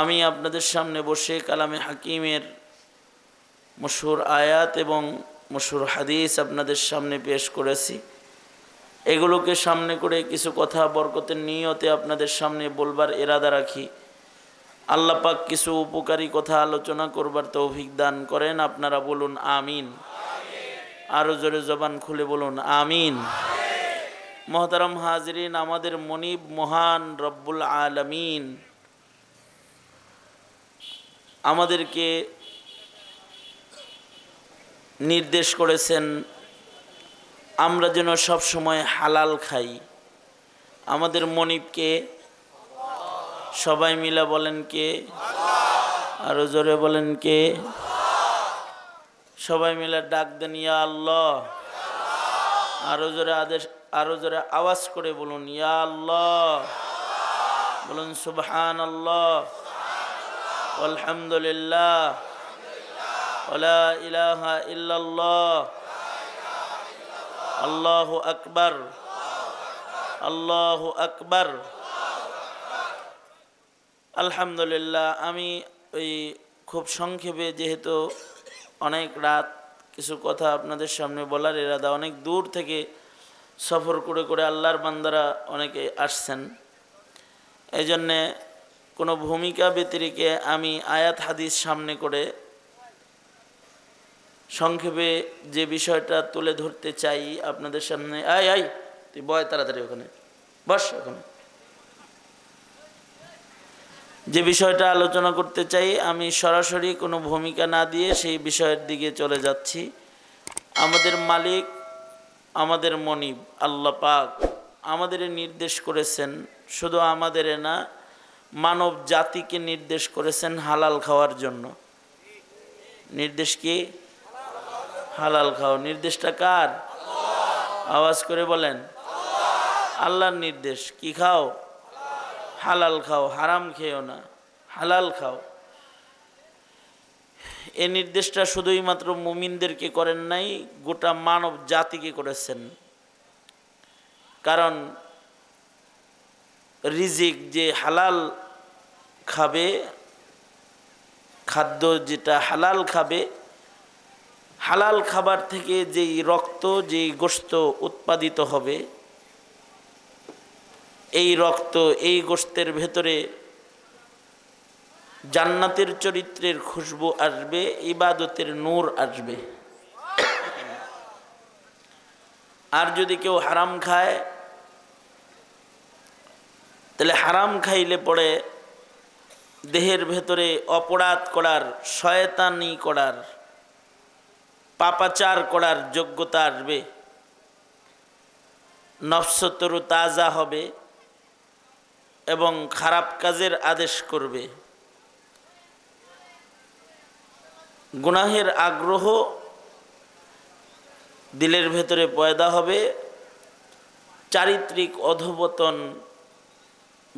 আমি আপনাদের সামনে বসে কালামে হাকিমের মশুর আয়াত এবং মশুর হাদিস আপনাদের সামনে পেশ করেছি এগুলোকে সামনে করে কিছু কথা বরকতের নিয়তে আপনাদের সামনে বলবার এরাদা রাখি আল্লাপাক কিছু উপকারী কথা আলোচনা করবার তৌফিক দান করেন আপনারা বলুন আমিন আরও জোরে জবান খুলে বলুন আমিন মহতারম হাজরিন আমাদের মনিব মহান রব্বুল আলমিন আমাদেরকে নির্দেশ করেছেন আমরা যেন সব সময় হালাল খাই আমাদের মনিবকে সবাই মিলা বলেন কে আরো জোরে বলেন কে সবাই মিলে ডাক দেন ইয়া আল্লাহ আরো জোরে আদেশ আরো জোরে আওয়াজ করে বলুন ইয়া আল্লাহ বলুন সুবহান আল্লাহ والحمد لله ولا إله إلا الله الله أكبر الله أكبر আলহামদুলিল্লাহ আমি ওই খুব সংক্ষেপে যেহেতু অনেক রাত কিছু কথা আপনাদের সামনে বলার এরাদা অনেক দূর থেকে সফর করে করে আল্লাহর বান্দারা অনেকে আসছেন এই জন্যে কোনো ভূমিকা ব্যতিরিকে আমি আয়াত হাদিস সামনে করে সংক্ষেপে যে বিষয়টা তুলে ধরতে চাই আপনাদের সামনে আয় আয় তুই বয় তাড়াতাড়ি ওখানে বস ওখানে যে বিষয়টা আলোচনা করতে চাই আমি সরাসরি কোনো ভূমিকা না দিয়ে সেই বিষয়ের দিকে চলে যাচ্ছি আমাদের মালিক আমাদের মনিব আল্লাহ আমাদের নির্দেশ করেছেন শুধু আমাদের না মানব জাতিকে নির্দেশ করেছেন হালাল খাওয়ার জন্য নির্দেশ কি হালাল খাও নির্দেশটা কার আওয়াজ করে বলেন আল্লাহর নির্দেশ কি খাও হালাল খাও হারাম খেয়েও না হালাল খাও এ নির্দেশটা শুধুই মাত্র মুমিনদেরকে করেন নাই গোটা মানব জাতিকে করেছেন কারণ রিজিক যে হালাল খাবে খাদ্য যেটা হালাল খাবে হালাল খাবার থেকে যেই রক্ত যেই গোস্ত উৎপাদিত হবে এই রক্ত এই গোস্তের ভেতরে জান্নাতের চরিত্রের খুশবু আসবে ইবাদতের নূর আসবে আর যদি কেউ হারাম খায় তাহলে হারাম খাইলে পরে দেহের ভেতরে অপরাধ করার শয়তানি করার পাপাচার করার যোগ্যতা আসবে নফসতরু তাজা হবে এবং খারাপ কাজের আদেশ করবে গুনাহের আগ্রহ দিলের ভেতরে পয়দা হবে চারিত্রিক অধবতন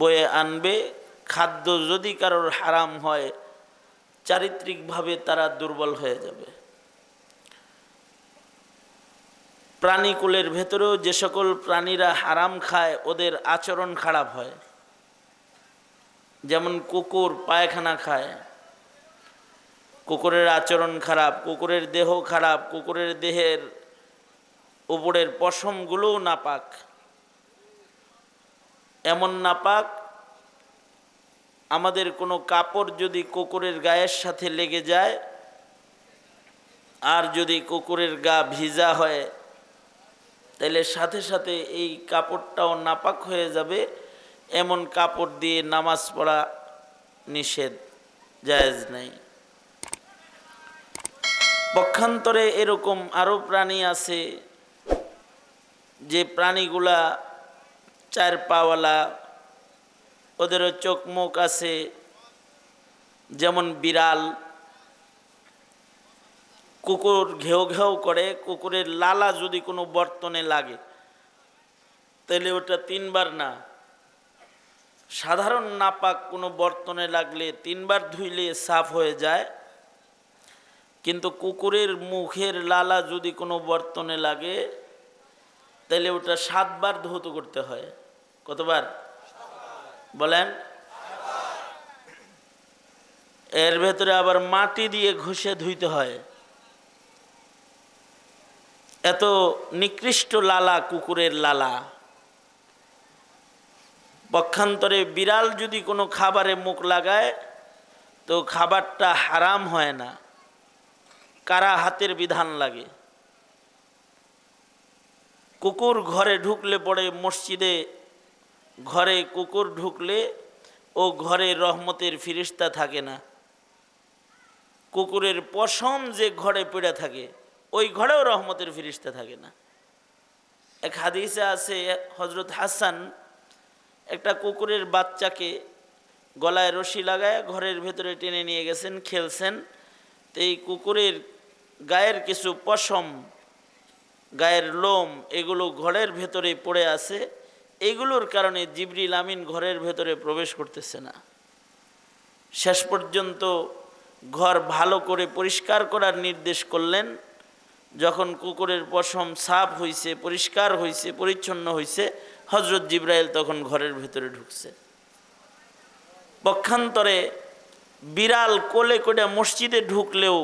বয়ে আনবে খাদ্য যদি কারোর হারাম হয় চারিত্রিকভাবে তারা দুর্বল হয়ে যাবে প্রাণীকুলের ভেতরেও যে সকল প্রাণীরা হারাম খায় ওদের আচরণ খারাপ হয় যেমন কুকুর পায়খানা খায় কুকুরের আচরণ খারাপ কুকুরের দেহ খারাপ কুকুরের দেহের উপরের পশমগুলোও নাপাক এমন নাপাক আমাদের কোনো কাপড় যদি কুকুরের গায়ের সাথে লেগে যায় আর যদি কুকুরের গা ভিজা হয় তাহলে সাথে সাথে এই কাপড়টাও নাপাক হয়ে যাবে এমন কাপড় দিয়ে নামাজ পড়া নিষেধ জায়জ নাই পক্ষান্তরে এরকম আরও প্রাণী আছে যে প্রাণীগুলা চার পাওয়ালা ওদেরও চোখ মুখ আছে যেমন বিড়াল কুকুর ঘেউ ঘেউ করে কুকুরের লালা যদি কোনো বর্তনে লাগে তাহলে ওটা তিনবার না সাধারণ নাপাক কোনো বর্তনে লাগলে তিনবার ধুইলে সাফ হয়ে যায় কিন্তু কুকুরের মুখের লালা যদি কোনো বর্তনে লাগে তাহলে ওটা সাতবার ধৌত করতে হয় কতবার বলেন এর ভেতরে আবার মাটি দিয়ে ঘষে ধুইতে হয় এত নিকৃষ্ট লালা কুকুরের লালা পক্ষান্তরে বিড়াল যদি কোনো খাবারে মুখ লাগায় তো খাবারটা হারাম হয় না কারা হাতের বিধান লাগে কুকুর ঘরে ঢুকলে পড়ে মসজিদে ঘরে কুকুর ঢুকলে ও ঘরে রহমতের ফিরিস্তা থাকে না কুকুরের পশম যে ঘরে পেড়ে থাকে ওই ঘরেও রহমতের ফিরিস্তা থাকে না এক হাদিসে আছে হজরত হাসান একটা কুকুরের বাচ্চাকে গলায় রশি লাগায় ঘরের ভেতরে টেনে নিয়ে গেছেন খেলছেন তো এই কুকুরের গায়ের কিছু পশম গায়ের লোম এগুলো ঘরের ভেতরে পড়ে আছে এগুলোর কারণে জিবরিল আমিন ঘরের ভেতরে প্রবেশ করতেছে না শেষ পর্যন্ত ঘর ভালো করে পরিষ্কার করার নির্দেশ করলেন যখন কুকুরের পশম সাফ হইছে পরিষ্কার হইছে পরিচ্ছন্ন হইছে হজরত জিব্রাইল তখন ঘরের ভেতরে ঢুকছে পক্ষান্তরে বিড়াল কোলে কোলে মসজিদে ঢুকলেও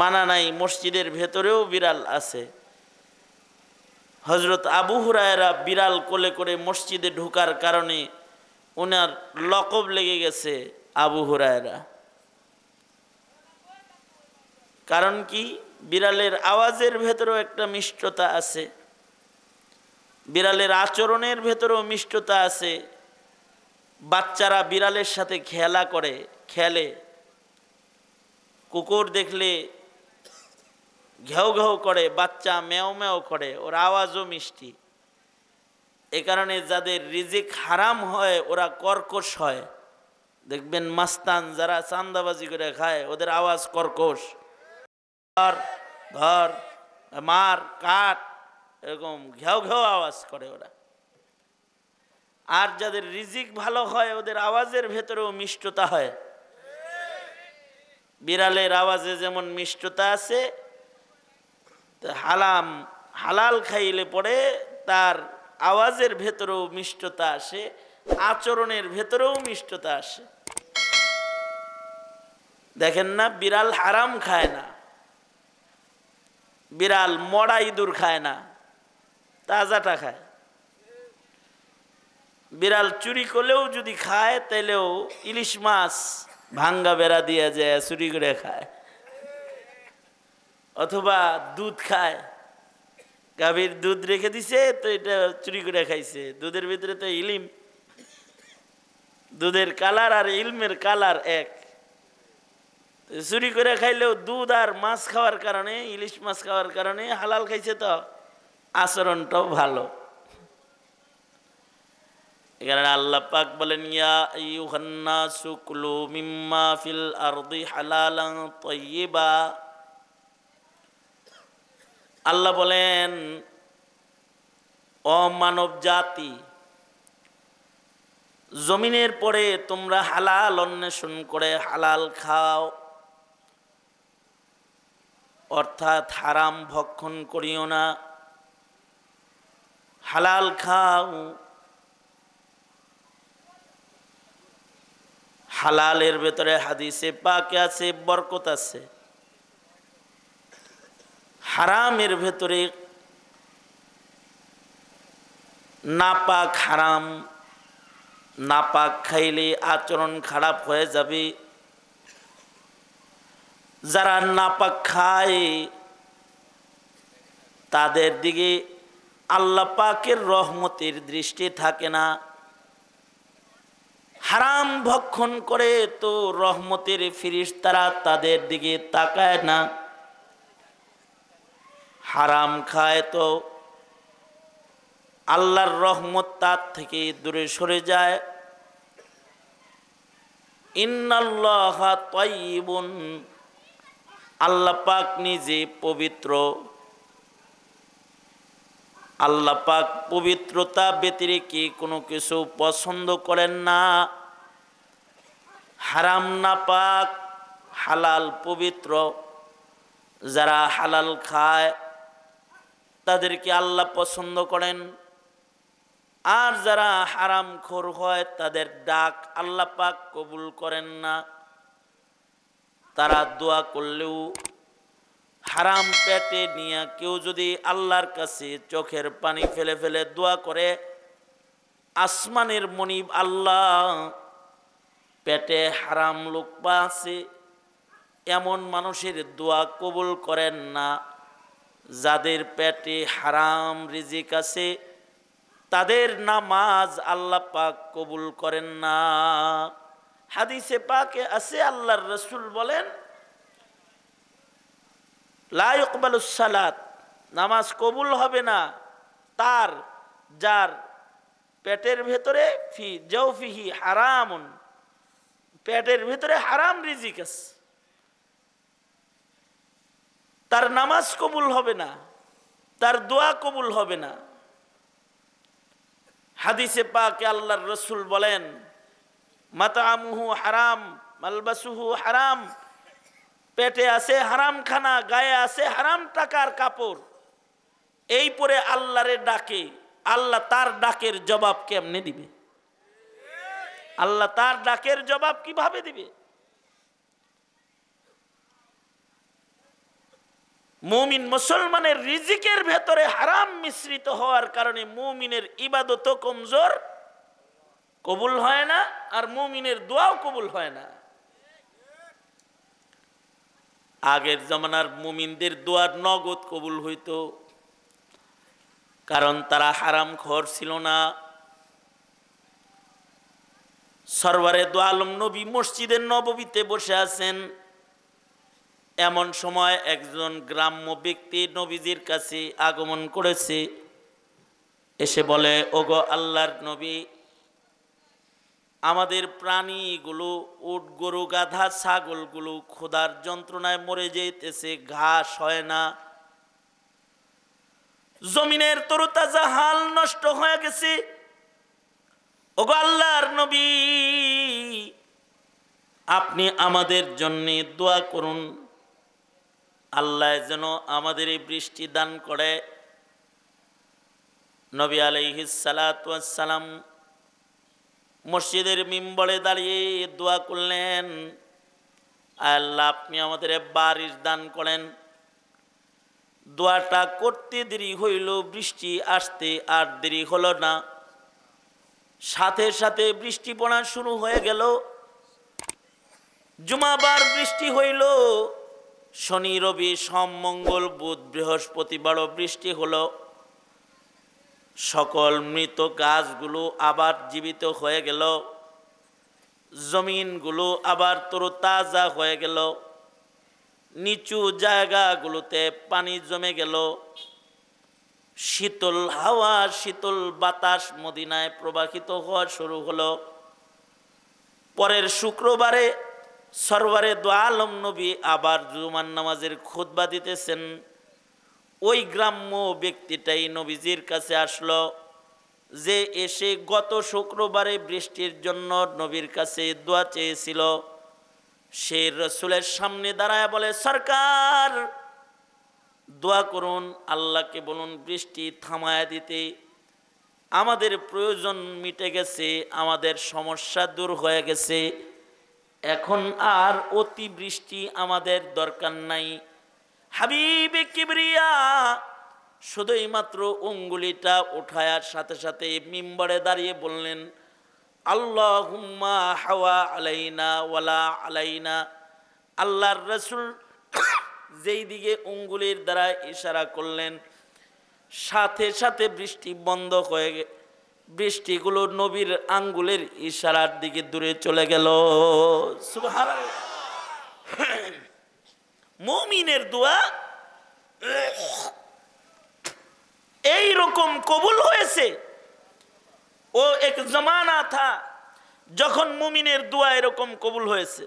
মানা নাই মসজিদের ভেতরেও বিড়াল আছে হজরত আবু হুরায়রা বিড়াল কোলে করে মসজিদে ঢোকার কারণে ওনার লকব লেগে গেছে আবু হুরায়রা কারণ কি বিড়ালের আওয়াজের ভেতরেও একটা মিষ্টতা আছে বিড়ালের আচরণের ভেতরেও মিষ্টতা আছে বাচ্চারা বিড়ালের সাথে খেলা করে খেলে কুকুর দেখলে ঘেউ ঘেউ করে বাচ্চা মেও মেও করে ওর আওয়াজও মিষ্টি এ কারণে যাদের রিজিক হারাম হয় ওরা কর্কশ হয় দেখবেন মাস্তান যারা চান্দাবাজি করে খায় ওদের আওয়াজ কর্কশ ঘর ঘর মার কাঠ এরকম ঘেউ ঘেউ আওয়াজ করে ওরা আর যাদের রিজিক ভালো হয় ওদের আওয়াজের ভেতরেও মিষ্টতা হয় বিড়ালের আওয়াজে যেমন মিষ্টতা আছে হালাম হালাল খাইলে পরে তার আওয়াজের ভেতরেও মিষ্টতা আসে আচরণের ভেতরেও মিষ্টতা আসে দেখেন না বিড়াল হারাম খায় না বিড়াল মরা ইঁদুর খায় না তাজাটা খায় বিড়াল চুরি করলেও যদি খায় তাইলেও ইলিশ মাছ ভাঙ্গা বেড়া দিয়ে যায় চুরি করে খায় অথবা দুধ খায় গাভীর দুধ রেখে দিছে তো এটা চুরি করে খাইছে দুধের ভিতরে তো ইলিম দুধের কালার আর ইলমের কালার এক চুরি করে খাইলেও দুধ আর মাছ খাওয়ার কারণে ইলিশ মাছ খাওয়ার কারণে হালাল খাইছে তো আচরণটাও ভালো এখানে আল্লাহ পাক বলেন ইয়া ইউহান্না সুকলু মিম্মা ফিল আরদি হালালান আল্লাহ বলেন অমানব জাতি জমিনের পরে তোমরা হালাল অন্বেষণ করে হালাল খাও অর্থাৎ হারাম ভক্ষণ করিও না হালাল খাও হালালের ভেতরে হাদিসে পাকে আছে বরকত আছে হারামের ভেতরে নাপাক হারাম নাপাক খাইলে আচরণ খারাপ হয়ে যাবে যারা নাপাক খায় তাদের দিকে আল্লাহ পাকের রহমতের দৃষ্টি থাকে না হারাম ভক্ষণ করে তো রহমতের ফিরিস তারা তাদের দিকে তাকায় না হারাম খায় তো আল্লাহর রহমত তার থেকে দূরে সরে যায় ইন্নাল্লাহা তয়িবুন আল্লাহ পাক নিজে পবিত্র আল্লাহ পাক পবিত্রতা ব্যতিরেকে কোনো কিছু পছন্দ করেন না হারাম না পাক হালাল পবিত্র যারা হালাল খায় তাদেরকে আল্লাহ পছন্দ করেন আর যারা হারাম খোর হয় তাদের ডাক আল্লাহ পাক কবুল করেন না তারা দোয়া করলেও হারাম পেটে নিয়ে কেউ যদি আল্লাহর কাছে চোখের পানি ফেলে ফেলে দোয়া করে আসমানের মনিব আল্লাহ পেটে হারাম লোক আছে এমন মানুষের দোয়া কবুল করেন না যাদের পেটে হারাম রিজিক আছে তাদের নামাজ আল্লাহ পাক কবুল করেন না হাদিসে পাকে আছে আল্লাহর রসুল বলেন সালাত নামাজ কবুল হবে না তার যার পেটের ভেতরে ফি জৌফিহি হারামুন পেটের ভেতরে হারাম রিজিক আছে তার নামাজ কবুল হবে না তার দোয়া কবুল হবে না হাদিসে পাকে আল্লাহর রসুল বলেন মাতামুহু হারাম মালবাসুহু হারাম পেটে আছে হারাম খানা গায়ে আছে হারাম টাকার কাপড় এই পরে আল্লাহরে ডাকে আল্লাহ তার ডাকের জবাব কেমনে দিবে আল্লাহ তার ডাকের জবাব কিভাবে দিবে মুমিন মুসলমানের রিজিকের ভেতরে হারাম মিশ্রিত হওয়ার কারণে মুমিনের ইবাদত কমজোর কবুল হয় না আর মুমিনের দোয়াও কবুল হয় না আগের জমানার মুমিনদের দোয়ার নগদ কবুল হইত কারণ তারা হারাম খর ছিল না সরবারে দোয়ালম নবী মসজিদের নববীতে বসে আছেন এমন সময় একজন গ্রাম্য ব্যক্তি নবীজির কাছে আগমন করেছে এসে বলে ওগো আল্লাহর নবী আমাদের প্রাণীগুলো উট গরু গাধা ছাগলগুলো ক্ষুধার যন্ত্রণায় মরে যেতেছে ঘাস হয় না জমিনের তরুতাজা হাল নষ্ট হয়ে গেছে ওগো আল্লাহর নবী আপনি আমাদের জন্যে দোয়া করুন আল্লাহ যেন আমাদের এই বৃষ্টি দান করে নবী আলহিসালাম মসজিদের মিম্বরে দাঁড়িয়ে দোয়া করলেন আল্লাহ আপনি আমাদের বারিশ দান করেন দোয়াটা করতে দেরি হইল বৃষ্টি আসতে আর দেরি হলো না সাথে সাথে বৃষ্টি পড়া শুরু হয়ে গেল জুমাবার বৃষ্টি হইল শনি রবি সম মঙ্গল বুধ বৃহস্পতিবারও বৃষ্টি হলো সকল মৃত গাছগুলো আবার জীবিত হয়ে গেল জমিনগুলো আবার তরতাজা হয়ে গেল নিচু জায়গাগুলোতে পানি জমে গেল শীতল হাওয়া শীতল বাতাস মদিনায় প্রবাহিত হওয়া শুরু হলো পরের শুক্রবারে দোয়া দোয়ালম নবী আবার জুমান নামাজের খুতবা দিতেছেন ওই গ্রাম্য ব্যক্তিটাই নবীজির কাছে আসলো যে এসে গত শুক্রবারে বৃষ্টির জন্য নবীর কাছে দোয়া চেয়েছিল সে রসুলের সামনে দাঁড়ায় বলে সরকার দোয়া করুন আল্লাহকে বলুন বৃষ্টি থামায় দিতে আমাদের প্রয়োজন মিটে গেছে আমাদের সমস্যা দূর হয়ে গেছে এখন আর অতি বৃষ্টি আমাদের দরকার নাই হাবিবে কিবরিয়া শুধুই মাত্র অঙ্গুলিটা উঠায়ার সাথে সাথে মিম্বরে দাঁড়িয়ে বললেন আল্লাহ হুম্মা হাওয়া আলাইনা ওয়ালা আলাইনা আল্লাহর রসুল যেই দিকে অঙ্গুলির দ্বারা ইশারা করলেন সাথে সাথে বৃষ্টি বন্ধ হয়ে গেছে বৃষ্টিগুলো নবীর আঙ্গুলের ইশারার দিকে দূরে চলে গেল মমিনের দোয়া এই রকম কবুল হয়েছে ও এক জমানা থা যখন মুমিনের দোয়া এরকম কবুল হয়েছে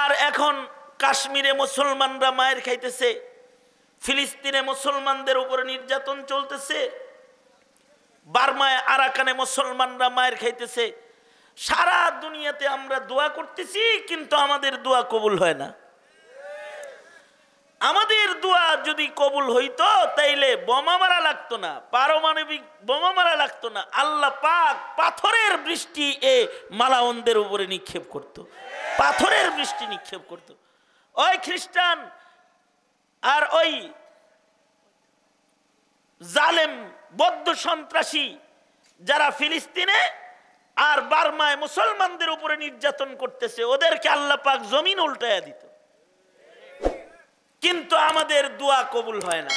আর এখন কাশ্মীরে মুসলমানরা মায়ের খাইতেছে ফিলিস্তিনে মুসলমানদের উপরে নির্যাতন চলতেছে বার্মায় আরাকানে মুসলমানরা মায়ের খাইতেছে সারা দুনিয়াতে আমরা দোয়া করতেছি কিন্তু আমাদের দোয়া কবুল হয় না আমাদের দোয়া যদি কবুল হইতো তাইলে বোমা মারা লাগতো না পারমাণবিক বোমা মারা লাগতো না আল্লাহ পাক পাথরের বৃষ্টি এ মালাউনদের উপরে নিক্ষেপ করত। পাথরের বৃষ্টি নিক্ষেপ করত। ওই খ্রিস্টান আর ওই জালেম বদ্ধ সন্ত্রাসী যারা ফিলিস্তিনে আর বার্মায় মুসলমানদের উপরে নির্যাতন করতেছে ওদেরকে আল্লাহ পাক জমিন উল্টাইয়া দিত কিন্তু আমাদের দোয়া কবুল হয় না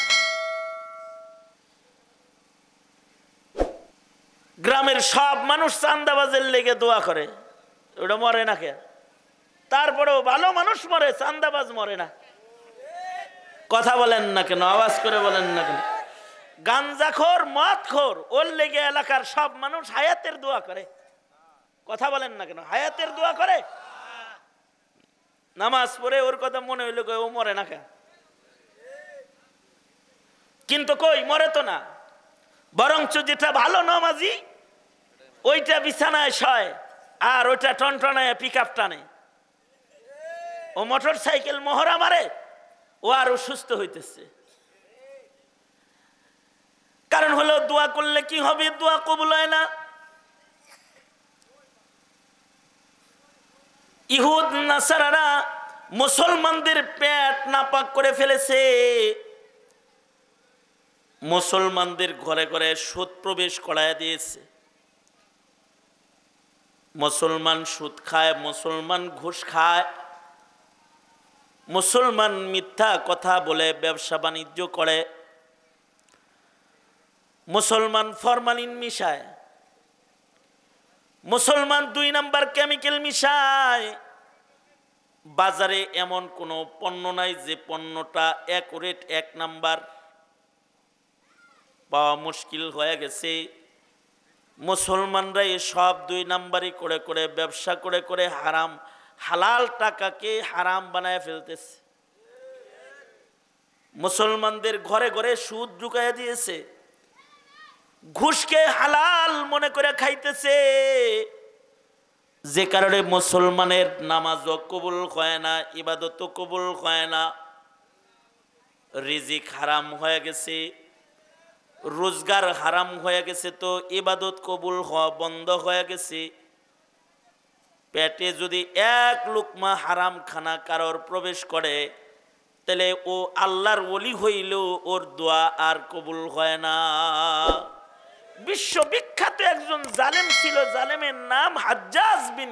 গ্রামের সব মানুষ চান্দাবাজের লেগে দোয়া করে ওটা মরে না কে তারপরেও ভালো মানুষ মরে চান্দাবাজ মরে না কথা বলেন না কেন আওয়াজ করে বলেন না কেন গাঞ্জাখোর মদখোর ওর লেগে এলাকার সব মানুষ হায়াতের দোয়া করে কথা বলেন না কেন হায়াতের দোয়া করে নামাজ পড়ে ওর কথা মনে হইলো ও মরে না কেন কিন্তু কই মরে তো না বরঞ্চ যেটা ভালো নমাজি ওইটা বিছানায় শয় আর ওইটা টনটনায় পিক আপ টানে ও মোটর সাইকেল মহড়া মারে ও আরো সুস্থ হইতেছে কারণ হলো দোয়া করলে কি হবে দোয়া কবুল হয় না ইহুদ নাসারারা মুসলমানদের পেট নাপাক করে ফেলেছে মুসলমানদের ঘরে ঘরে সুদ প্রবেশ করায় দিয়েছে মুসলমান সুদ খায় মুসলমান ঘুষ খায় মুসলমান মিথ্যা কথা বলে ব্যবসা বাণিজ্য করে মুসলমান ফরমালিন মিশায় মুসলমান দুই নাম্বার কেমিক্যাল মিশায় বাজারে এমন কোনো পণ্য নাই যে পণ্যটা অ্যাকুরেট এক নাম্বার পাওয়া মুশকিল হয়ে গেছে মুসলমানরা সব দুই নাম্বারই করে করে ব্যবসা করে করে হারাম হালাল টাকাকে হারাম বানায় ফেলতেছে মুসলমানদের ঘরে ঘরে সুদ ঢুকাইয়া দিয়েছে ঘুষকে হালাল মনে করে খাইতেছে যে কারণে মুসলমানের নামাজ কবুল হয় না ইবাদত কবুল হয় না রিজিক হারাম হয়ে গেছে রোজগার হারাম হয়ে গেছে তো ইবাদত কবুল হওয়া বন্ধ হয়ে গেছে পেটে যদি এক লুকমা হারাম খানা কারোর প্রবেশ করে তাহলে ও আল্লাহর ওলি হইলেও ওর দোয়া আর কবুল হয় না বিশ্ববিখ্যাত একজন জালেম ছিল জালেমের নাম হাজ্জাজ বিন